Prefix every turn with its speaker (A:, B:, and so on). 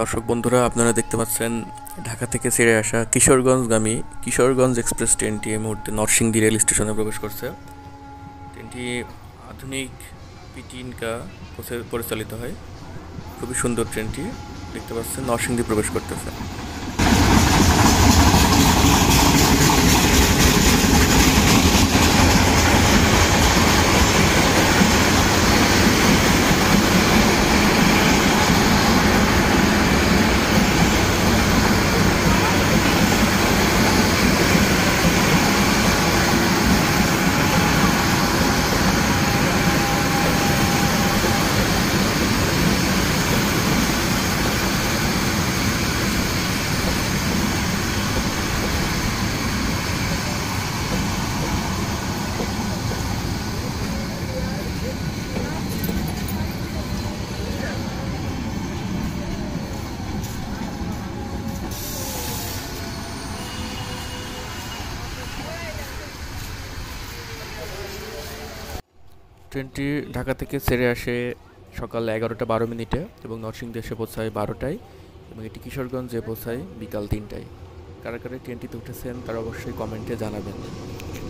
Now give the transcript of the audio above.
A: দর্শক বন্ধুরা আপনারা দেখতে পাচ্ছেন ঢাকা থেকে ছেড়ে আসা কিশোরগঞ্জগামী কিশোরগঞ্জ এক্সপ্রেস ট্রেনটি এই মুহূর্তে নরসিংদী রেল স্টেশনে প্রবেশ করছে
B: ট্রেনটি আধুনিক পিটিনকা পরিচালিত হয় খুবই সুন্দর ট্রেনটি
C: দেখতে পাচ্ছেন নরসিংদী প্রবেশ করতেছে
D: ট্রেনটি ঢাকা থেকে ছেড়ে আসে সকাল এগারোটা বারো মিনিটে এবং নরসিংদী এসে পৌঁছায় বারোটায় এবং এটি কিশোরগঞ্জে পৌঁছায় বিকাল তিনটায় কারা কারা ট্রেনটিতে উঠেছেন তারা অবশ্যই কমেন্টে জানাবেন